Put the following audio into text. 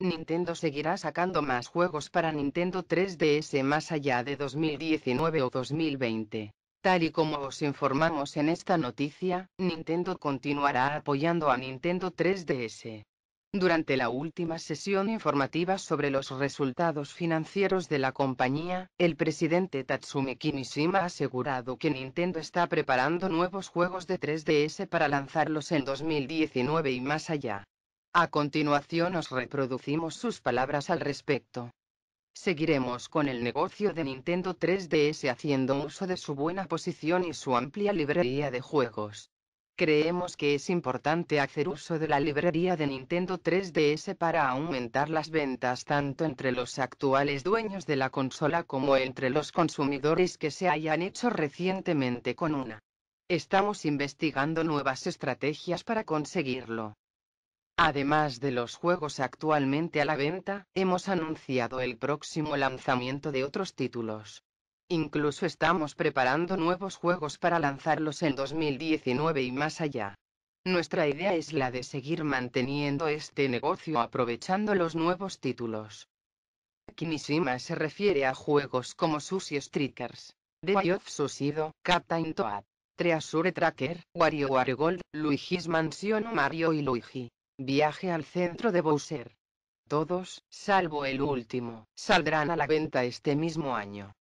Nintendo seguirá sacando más juegos para Nintendo 3DS más allá de 2019 o 2020. Tal y como os informamos en esta noticia, Nintendo continuará apoyando a Nintendo 3DS. Durante la última sesión informativa sobre los resultados financieros de la compañía, el presidente Tatsumi Kinishima ha asegurado que Nintendo está preparando nuevos juegos de 3DS para lanzarlos en 2019 y más allá. A continuación os reproducimos sus palabras al respecto. Seguiremos con el negocio de Nintendo 3DS haciendo uso de su buena posición y su amplia librería de juegos. Creemos que es importante hacer uso de la librería de Nintendo 3DS para aumentar las ventas tanto entre los actuales dueños de la consola como entre los consumidores que se hayan hecho recientemente con una. Estamos investigando nuevas estrategias para conseguirlo. Además de los juegos actualmente a la venta, hemos anunciado el próximo lanzamiento de otros títulos. Incluso estamos preparando nuevos juegos para lanzarlos en 2019 y más allá. Nuestra idea es la de seguir manteniendo este negocio aprovechando los nuevos títulos. Kinishima se refiere a juegos como Sushi Strikers, The Way of Captain Toad, Treasure Tracker, Wario Gold, Luigi's Mansion o Mario y Luigi. Viaje al centro de Bowser. Todos, salvo el último, saldrán a la venta este mismo año.